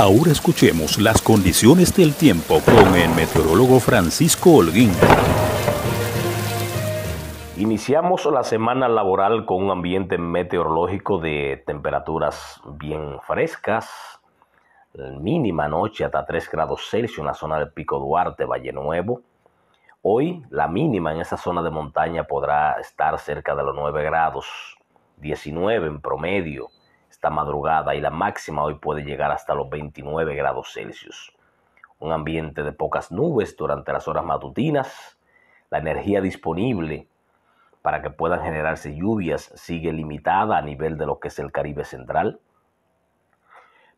Ahora escuchemos las condiciones del tiempo con el meteorólogo Francisco Holguín. Iniciamos la semana laboral con un ambiente meteorológico de temperaturas bien frescas, mínima noche hasta 3 grados Celsius en la zona del Pico Duarte, Valle Nuevo. Hoy la mínima en esa zona de montaña podrá estar cerca de los 9 grados, 19 en promedio esta madrugada y la máxima hoy puede llegar hasta los 29 grados Celsius. Un ambiente de pocas nubes durante las horas matutinas. La energía disponible para que puedan generarse lluvias sigue limitada a nivel de lo que es el Caribe Central.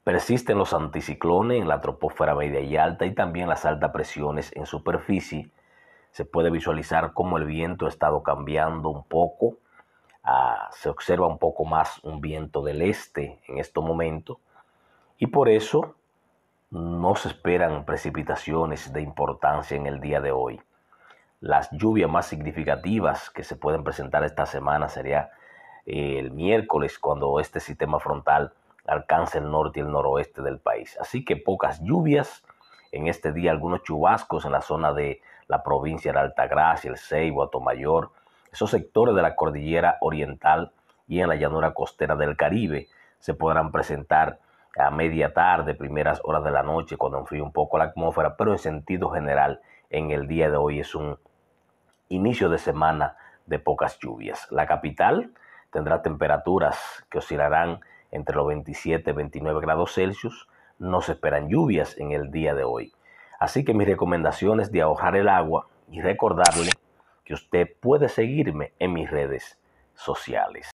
Persisten los anticiclones en la troposfera media y alta y también las altas presiones en superficie. Se puede visualizar como el viento ha estado cambiando un poco Ah, se observa un poco más un viento del este en este momento y por eso no se esperan precipitaciones de importancia en el día de hoy. Las lluvias más significativas que se pueden presentar esta semana sería eh, el miércoles cuando este sistema frontal alcance el norte y el noroeste del país. Así que pocas lluvias, en este día algunos chubascos en la zona de la provincia de Altagracia, el Ceibo, Guatomayor esos sectores de la cordillera oriental y en la llanura costera del Caribe se podrán presentar a media tarde, primeras horas de la noche, cuando enfríe un poco la atmósfera, pero en sentido general, en el día de hoy es un inicio de semana de pocas lluvias. La capital tendrá temperaturas que oscilarán entre los 27 y 29 grados Celsius. No se esperan lluvias en el día de hoy. Así que mi recomendación es de ahorrar el agua y recordarle que usted puede seguirme en mis redes sociales.